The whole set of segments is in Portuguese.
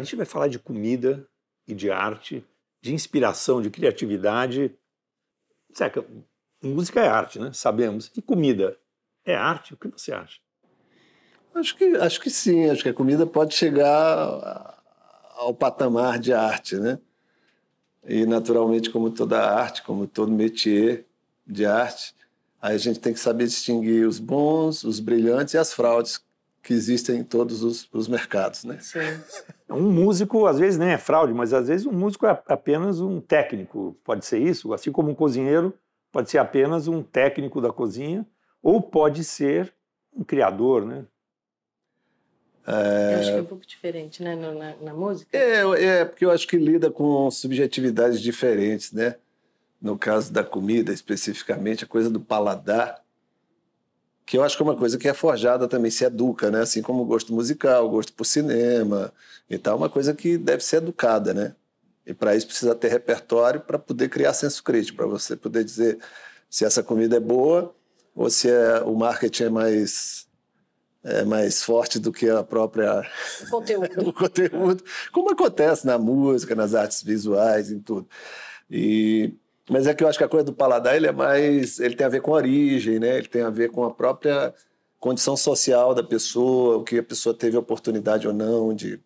A gente vai falar de comida e de arte, de inspiração, de criatividade. Seca, música é arte, né? Sabemos. E comida é arte? O que você acha? Acho que, acho que sim, acho que a comida pode chegar ao patamar de arte, né? E naturalmente, como toda arte, como todo métier de arte, aí a gente tem que saber distinguir os bons, os brilhantes e as fraudes que existem em todos os, os mercados, né? Sim. Um músico, às vezes, nem é fraude, mas às vezes um músico é apenas um técnico, pode ser isso, assim como um cozinheiro pode ser apenas um técnico da cozinha, ou pode ser um criador, né? É... Eu acho que é um pouco diferente, né, na, na, na música. É, é, porque eu acho que lida com subjetividades diferentes, né? No caso da comida, especificamente, a coisa do paladar que eu acho que é uma coisa que é forjada também, se educa, né? Assim como o gosto musical, o gosto por cinema e tal, uma coisa que deve ser educada, né? E para isso precisa ter repertório para poder criar senso crítico, para você poder dizer se essa comida é boa ou se é, o marketing é mais é mais forte do que a própria o conteúdo. o conteúdo, como acontece na música, nas artes visuais, em tudo. E mas é que eu acho que a coisa do paladar ele é mais. ele tem a ver com a origem, né? Ele tem a ver com a própria condição social da pessoa, o que a pessoa teve a oportunidade ou não de,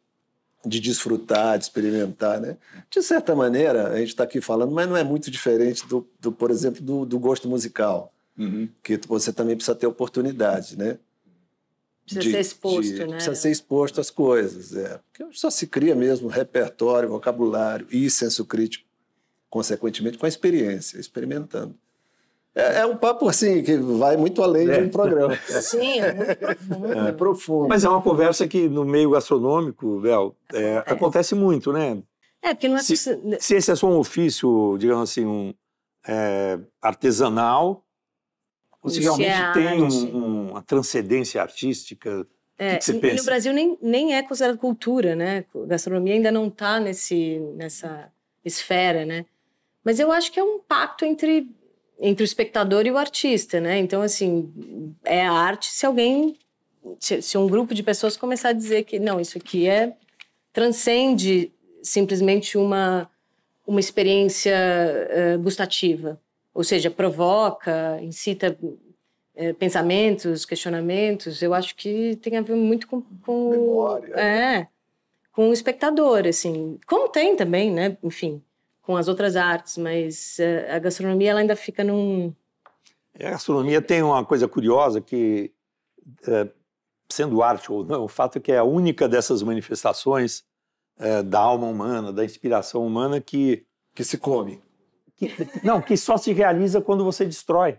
de desfrutar, de experimentar, né? De certa maneira, a gente está aqui falando, mas não é muito diferente do, do por exemplo, do, do gosto musical, uhum. que você também precisa ter oportunidade, né? Precisa de, ser exposto, de, né? Precisa ser exposto às coisas, é. Porque só se cria mesmo repertório, vocabulário e senso crítico consequentemente com a experiência, experimentando. É, é, um papo assim que vai muito além é. de um é. programa. Sim, é muito profundo. É. é profundo. Mas é uma conversa que no meio gastronômico, Bel, é, acontece muito, né? É, porque não é se, possível... Né? se esse é só um ofício, digamos assim, um, é, artesanal, você realmente tem um, um, uma transcendência artística. É, que, que você e, pensa? e no Brasil nem, nem é considerado cultura, né? Gastronomia ainda não está nessa esfera, né? Mas eu acho que é um pacto entre, entre o espectador e o artista, né? Então, assim, é a arte se alguém. Se, se um grupo de pessoas começar a dizer que não, isso aqui é. transcende simplesmente uma, uma experiência uh, gustativa. Ou seja, provoca, incita eh, pensamentos, questionamentos, eu acho que tem a ver muito com, com Memória. É, com o espectador, assim, como tem também, né? Enfim, com as outras artes, mas eh, a gastronomia ela ainda fica num. É, a gastronomia tem uma coisa curiosa que, eh, sendo arte ou não, o fato é que é a única dessas manifestações eh, da alma humana, da inspiração humana que. Que se come. Que, não, que só se realiza quando você destrói.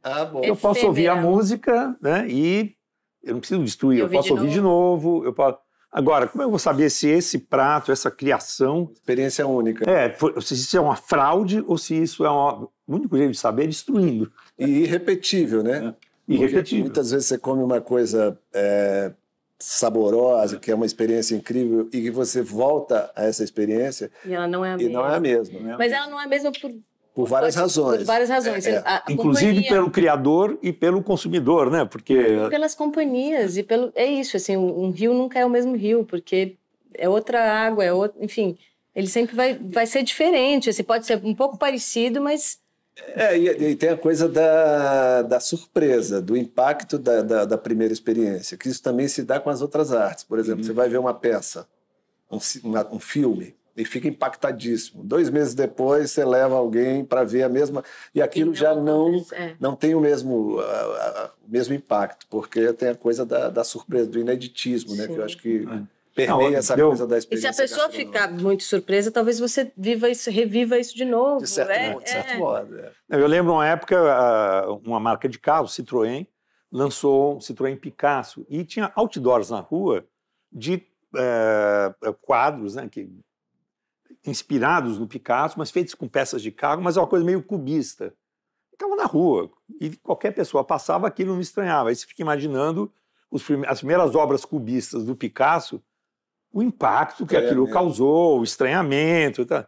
Ah, bom. Eu posso é ouvir a música, né? E eu não preciso destruir, eu, eu posso de ouvir novo. de novo, eu posso. Agora, como eu vou saber se esse prato, essa criação. Experiência única. É, se isso é uma fraude ou se isso é uma. O único jeito de saber é destruindo. E irrepetível, né? É. Irrepetível. muitas vezes você come uma coisa é, saborosa, que é uma experiência incrível, e que você volta a essa experiência. E ela não é a mesma. Não é a mesma. Né? Mas ela não é a mesma por por várias Pode, razões. Por várias razões. É, é. Inclusive companhia... pelo criador e pelo consumidor, né? Porque... E pelas companhias e pelo... É isso, assim, um rio nunca é o mesmo rio, porque é outra água, é outro... Enfim, ele sempre vai, vai ser diferente. Assim, pode ser um pouco parecido, mas... É, e, e tem a coisa da, da surpresa, do impacto da, da, da, primeira experiência, que isso também se dá com as outras artes. Por exemplo, uhum. você vai ver uma peça, um, um filme, e fica impactadíssimo. Dois meses depois, você leva alguém para ver a mesma. E aquilo não já não, é. não tem o mesmo, o mesmo impacto, porque tem a coisa da, da surpresa, do ineditismo, Sim. né? que eu acho que. É. Permeia essa deu. coisa da experiência. E se a pessoa ficar muito surpresa, talvez você viva isso, reviva isso de novo. De certo, né? é, modo, certo é. modo. Eu lembro uma época, uma marca de carro, Citroën, lançou um Citroën Picasso e tinha outdoors na rua de eh, quadros, né, que inspirados no Picasso, mas feitos com peças de carro, mas é uma coisa meio cubista. Ficava na rua e qualquer pessoa passava aquilo não estranhava. Aí você fica imaginando as primeiras obras cubistas do Picasso, o impacto que aquilo causou, o estranhamento. Tá?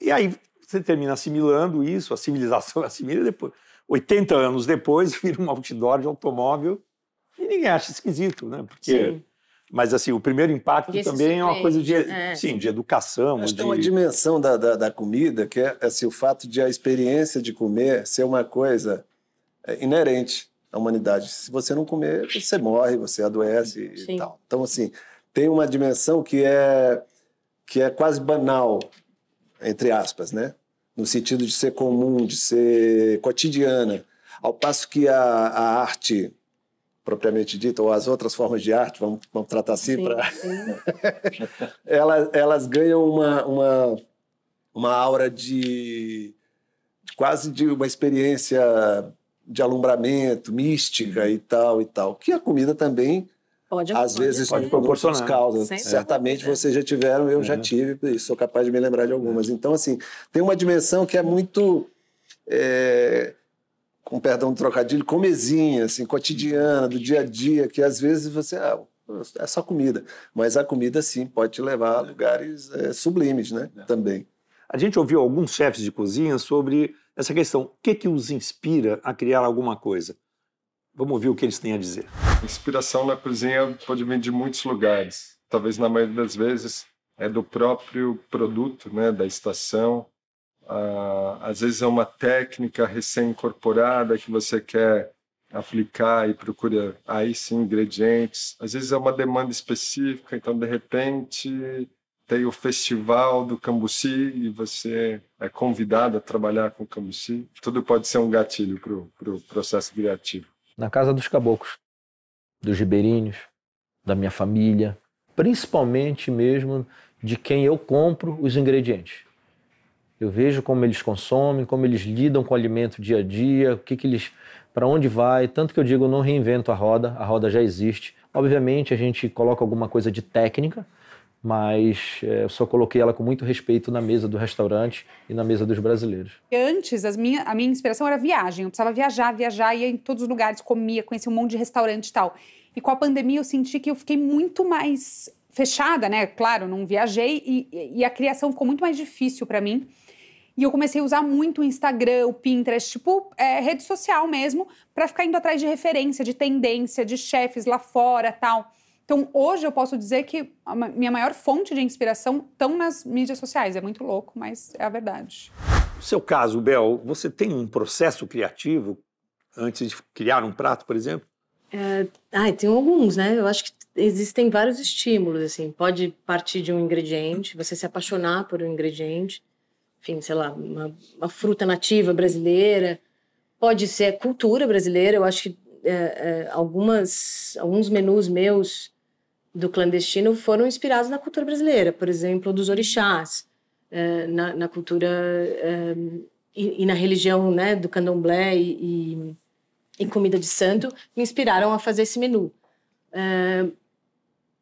E aí você termina assimilando isso, a civilização assimila depois. 80 anos depois, vira um outdoor de automóvel e ninguém acha esquisito, né? Porque Sim. Mas, assim, o primeiro impacto Esse também é uma coisa de, é. sim, de educação. Mas de... uma dimensão da, da, da, comida, que é assim, o fato de a experiência de comer ser uma coisa é, inerente à humanidade. Se você não comer, você morre, você adoece sim. e tal. Então, assim, tem uma dimensão que é, que é quase banal, entre aspas, né? No sentido de ser comum, de ser cotidiana. Ao passo que a, a arte propriamente dita, ou as outras formas de arte, vamos, vamos tratar assim, pra... elas, elas ganham uma, uma, uma aura de quase de uma experiência de alumbramento, mística e tal e tal, que a comida também pode, às pode, vezes pode proporcionar causas. Certamente é. vocês já tiveram, eu é. já uhum. tive, e sou capaz de me lembrar de uhum. algumas. É. Então assim, tem uma dimensão que é muito é, com perdão do trocadilho, comezinha, assim, cotidiana, do dia a dia, que às vezes você, ah, é só comida. Mas a comida, sim, pode te levar a lugares é, sublimes, né, é. também. A gente ouviu alguns chefes de cozinha sobre essa questão, o que, que os inspira a criar alguma coisa? Vamos ouvir o que eles têm a dizer. Inspiração na cozinha pode vir de muitos lugares. Talvez, na maioria das vezes, é do próprio produto, né, da estação, ah, às vezes é uma técnica recém-incorporada que você quer aplicar e procura aí sim ingredientes. Às vezes é uma demanda específica, então de repente tem o festival do Cambuci e você é convidado a trabalhar com o Cambuci. Tudo pode ser um gatilho para o pro processo criativo. Na casa dos caboclos, dos ribeirinhos, da minha família, principalmente mesmo de quem eu compro os ingredientes. Eu vejo como eles consomem, como eles lidam com o alimento dia a dia, o que, que eles, para onde vai. Tanto que eu digo, eu não reinvento a roda, a roda já existe. Obviamente a gente coloca alguma coisa de técnica, mas é, eu só coloquei ela com muito respeito na mesa do restaurante e na mesa dos brasileiros. Antes, minha, a minha inspiração era viagem. Eu precisava viajar, viajar, ia em todos os lugares, comia, conhecia um monte de restaurante e tal. E com a pandemia eu senti que eu fiquei muito mais fechada, né? Claro, não viajei e, e a criação ficou muito mais difícil para mim. E eu comecei a usar muito o Instagram, o Pinterest, tipo é, rede social mesmo, para ficar indo atrás de referência, de tendência, de chefes lá fora tal. Então hoje eu posso dizer que a minha maior fonte de inspiração estão nas mídias sociais. É muito louco, mas é a verdade. No seu caso, Bel, você tem um processo criativo antes de criar um prato, por exemplo? É, ah, tem alguns, né? Eu acho que existem vários estímulos, assim. Pode partir de um ingrediente, você se apaixonar por um ingrediente, enfim, sei lá, uma, uma fruta nativa brasileira, pode ser cultura brasileira. Eu acho que é, é, algumas, alguns menus meus do clandestino foram inspirados na cultura brasileira, por exemplo, dos orixás, é, na, na, cultura é, e, e, na religião né, do candomblé e, e, e, comida de santo, me inspiraram a fazer esse menu. É,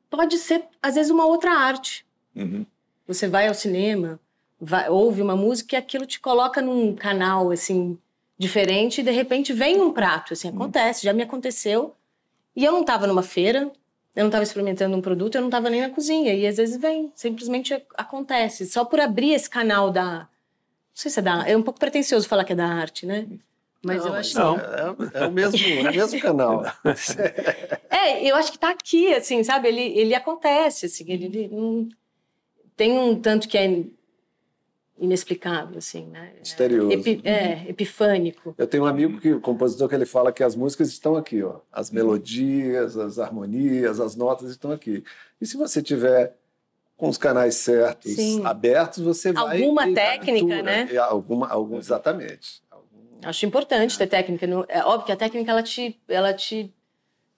pode ser, às vezes, uma outra arte. Uhum. Você vai ao cinema, vai, ouve uma música e aquilo te coloca num canal, assim, diferente e de repente vem um prato, assim, hum. acontece, já me aconteceu. E eu não estava numa feira, eu não estava experimentando um produto, eu não estava nem na cozinha. E às vezes vem, simplesmente acontece. Só por abrir esse canal da. Não sei se é da. É um pouco pretensioso falar que é da arte, né? Mas não, eu acho não. É, é, é, o mesmo, é o mesmo canal. é, eu acho que está aqui, assim, sabe? Ele, ele acontece, assim, ele, ele tem um tanto que é inexplicável, assim, né? Misterioso. Epi, é, uhum. epifânico. Eu tenho um amigo que, compositor, que ele fala que as músicas estão aqui, ó. As uhum. melodias, as harmonias, as notas estão aqui. E se você tiver com os canais certos Sim. abertos, você alguma vai... Alguma técnica, né? É, alguma, algum, exatamente. Algum, Acho importante ter técnica. É óbvio que a técnica, ela te, ela te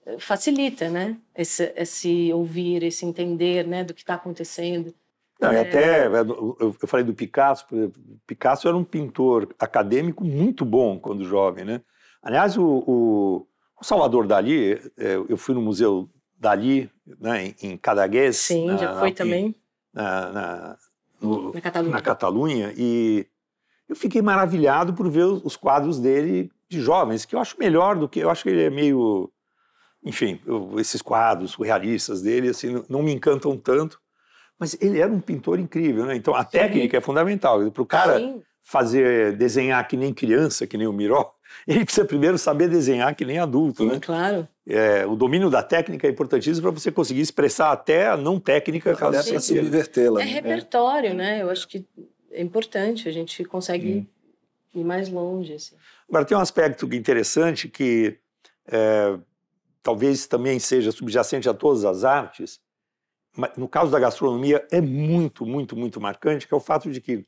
eh, facilita, né? Esse, esse ouvir, esse entender, né? Do que está acontecendo. Não, é. Até é, eu falei do Picasso, por exemplo, Picasso era um pintor acadêmico muito bom quando jovem, né? Aliás, o, o, o Salvador Dali, é, eu fui no museu Dali, né, em Cadagues, Sim, na, já foi na, também. Na, na, no, na, Catalunha. na Catalunha. E eu fiquei maravilhado por ver os quadros dele de jovens, que eu acho melhor do que. Eu acho que ele é meio. Enfim, eu, esses quadros surrealistas dele assim, não me encantam tanto. Mas ele era um pintor incrível, né? Então a Sim. técnica é fundamental. Para o cara Sim. fazer eh, desenhar que nem criança, que nem o Miró, ele precisa primeiro saber desenhar que nem adulto, Sim, né? Claro. É, o domínio da técnica é importantíssimo para você conseguir expressar até a não técnica que ela é para subvertê-la. É né? repertório, é. né? Eu acho que é importante, a gente consegue ir mais longe. Assim. Agora, tem um aspecto é interessante que é, talvez também seja subjacente a todas as artes, no caso da gastronomia, é muito, muito, muito marcante, que é o fato de que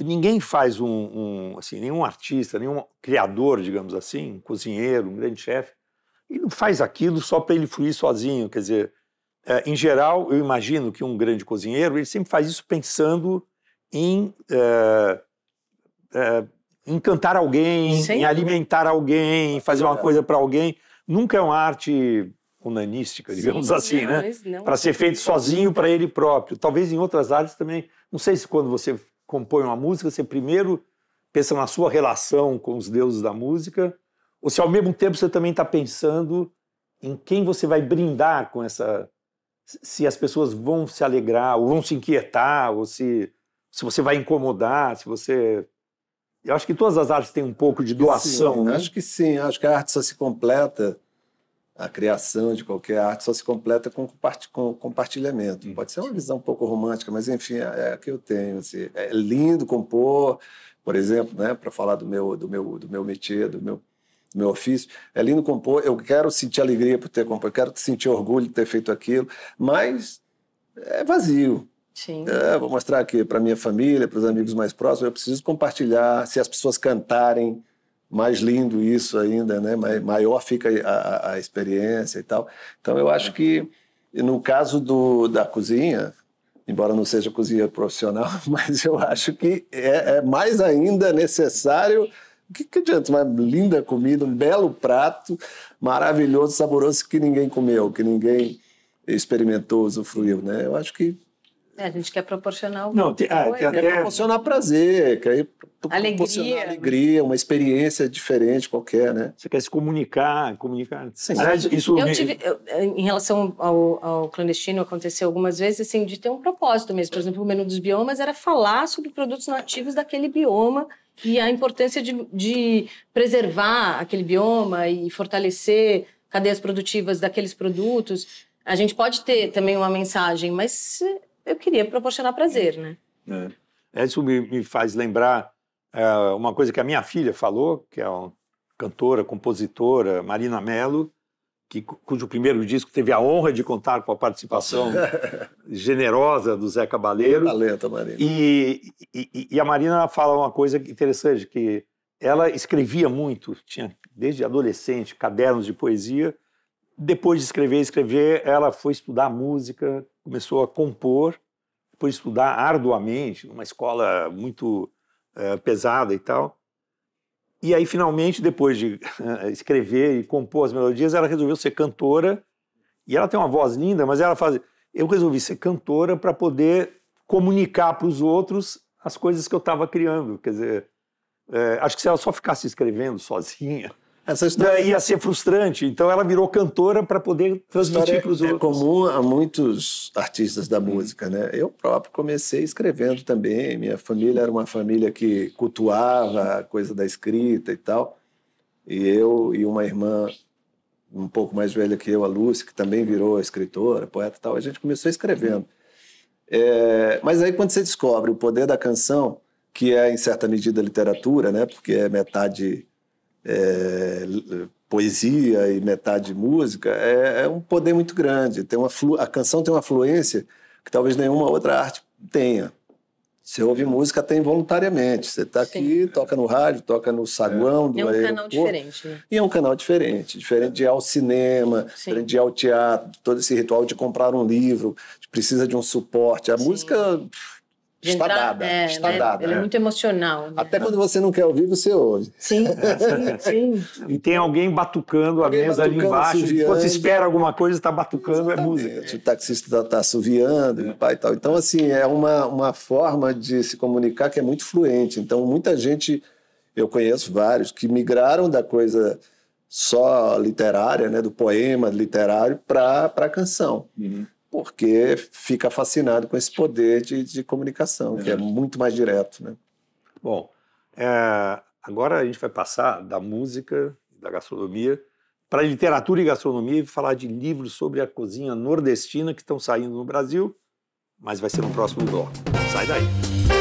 ninguém faz um, um assim, nenhum artista, nenhum criador, digamos assim, um cozinheiro, um grande chefe, e não faz aquilo só para ele fluir sozinho. Quer dizer, é, em geral, eu imagino que um grande cozinheiro, ele sempre faz isso pensando em é, é, encantar alguém, Sim. em alimentar alguém, fazer uma coisa para alguém. Nunca é uma arte unanística, digamos Sim, assim, né? Para ser feito sozinho para ele próprio. Talvez em outras áreas também. Não sei se quando você compõe uma música, você primeiro pensa na sua relação com os deuses da música, ou se ao mesmo tempo você também está pensando em quem você vai brindar com essa. Se as pessoas vão se alegrar, ou vão se inquietar, ou se, se você vai incomodar, se você. Eu acho que todas as artes têm um pouco de doação. Sim, né? Acho que sim, acho que a arte só se completa a criação de qualquer arte só se completa com, compartilhamento. Uhum. Pode ser uma visão um pouco romântica, mas enfim, é a é que eu tenho. Assim. É lindo compor, por exemplo, né, para falar do meu, do meu, do meu métier, do meu, do meu ofício. É lindo compor. Eu quero sentir alegria por ter compor, eu quero sentir orgulho de ter feito aquilo, mas é vazio. Sim. É, vou mostrar aqui para minha família, para os amigos mais próximos. Eu preciso compartilhar. Se as pessoas cantarem, mais lindo isso ainda, né? Maior fica a, a experiência e tal. Então eu acho que no caso do, da cozinha, embora não seja cozinha profissional, mas eu acho que é, é mais ainda necessário o que, que adianta uma linda comida, um belo prato, maravilhoso, saboroso, que ninguém comeu, que ninguém experimentou, usufruiu, né? Eu acho que é, a gente quer proporcionar Não, tem, ah, tem até... Quer proporcionar prazer, quer alegria. proporcionar alegria, uma experiência diferente qualquer, né? Você quer se comunicar, comunicar. Sim. Aliás, isso... Eu tive, eu, em relação ao, ao, clandestino, aconteceu algumas vezes, assim, de ter um propósito mesmo. Por exemplo, o menu dos biomas era falar sobre produtos nativos daquele bioma e a importância de, de preservar aquele bioma e fortalecer cadeias produtivas daqueles produtos. A gente pode ter também uma mensagem, mas eu queria proporcionar prazer, né? É. Isso me, me faz lembrar é, uma coisa que a minha filha falou, que é uma cantora, compositora, Marina Mello, que, cujo primeiro disco teve a honra de contar com a participação generosa do Zé Cabaleiro. Talento, Marina. E, e, e, a Marina fala uma coisa interessante, que ela escrevia muito, tinha desde adolescente cadernos de poesia, depois de escrever, escrever, ela foi estudar música, começou a compor, depois estudar arduamente, numa escola muito é, pesada e tal. E aí, finalmente, depois de eh, escrever e compor as melodias, ela resolveu ser cantora. E ela tem uma voz linda, mas ela faz. Eu resolvi ser cantora para poder comunicar para os outros as coisas que eu estava criando. Quer dizer, é, acho que se ela só ficasse escrevendo sozinha, essa história... Ia ser frustrante. Então ela virou cantora para poder transmitir para os é outros. É comum a muitos artistas da música, né? Eu próprio comecei escrevendo também. Minha família era uma família que cultuava a coisa da escrita e tal. E eu e uma irmã um pouco mais velha que eu, a Lúcia, que também virou escritora, poeta e tal, a gente começou escrevendo. É, mas aí quando você descobre o poder da canção, que é em certa medida literatura, né? Porque é metade é, poesia e metade música, é, é, um poder muito grande. Tem uma a canção tem uma fluência que talvez nenhuma outra arte tenha. Você ouve música até involuntariamente. Você está aqui, toca no rádio, toca no saguão. É, é um aeroporto. canal diferente. Né? E é um canal diferente. Diferente de ir ao cinema, Sim. diferente de ir ao teatro, todo esse ritual de comprar um livro, precisa de um suporte. A Sim. música de está entrar, dada, é, está né? dada. Ele é, é muito emocional. Né? Até quando você não quer ouvir, você ouve. Sim, sim, sim. E tem alguém batucando alguém a mesa batucando, ali embaixo. Quando você espera alguma coisa, está batucando, é Exatamente. é música. O taxista está tá assoviando é. e pai tal. Então, assim, é uma, uma forma de se comunicar que é muito fluente. Então, muita gente, eu conheço vários, que migraram da coisa só literária, né, do poema literário, para a canção. Uhum porque fica fascinado com esse poder de, de comunicação, é. que é uhum. muito mais direto. Né? Bom, é, agora a gente vai passar da música, da gastronomia, para literatura e gastronomia e falar de livros sobre a cozinha nordestina que estão saindo no Brasil, mas vai ser no próximo bloco. Sai daí!